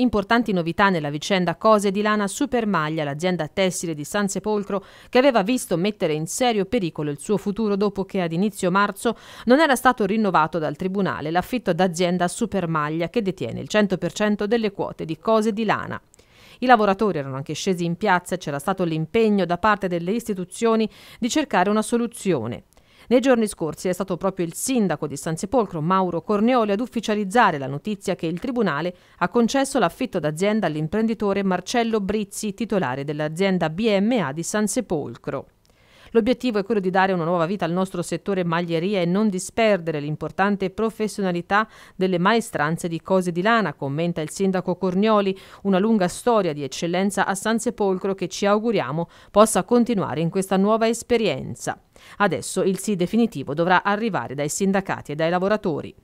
Importanti novità nella vicenda Cose di Lana Supermaglia, l'azienda tessile di San Sepolcro, che aveva visto mettere in serio pericolo il suo futuro dopo che ad inizio marzo non era stato rinnovato dal Tribunale l'affitto d'azienda Supermaglia che detiene il 100% delle quote di Cose di Lana. I lavoratori erano anche scesi in piazza e c'era stato l'impegno da parte delle istituzioni di cercare una soluzione. Nei giorni scorsi è stato proprio il sindaco di San Sepolcro, Mauro Corneoli, ad ufficializzare la notizia che il Tribunale ha concesso l'affitto d'azienda all'imprenditore Marcello Brizzi, titolare dell'azienda BMA di San Sepolcro. L'obiettivo è quello di dare una nuova vita al nostro settore maglieria e non disperdere l'importante professionalità delle maestranze di cose di lana, commenta il sindaco Cornioli, una lunga storia di eccellenza a San Sepolcro che ci auguriamo possa continuare in questa nuova esperienza. Adesso il sì definitivo dovrà arrivare dai sindacati e dai lavoratori.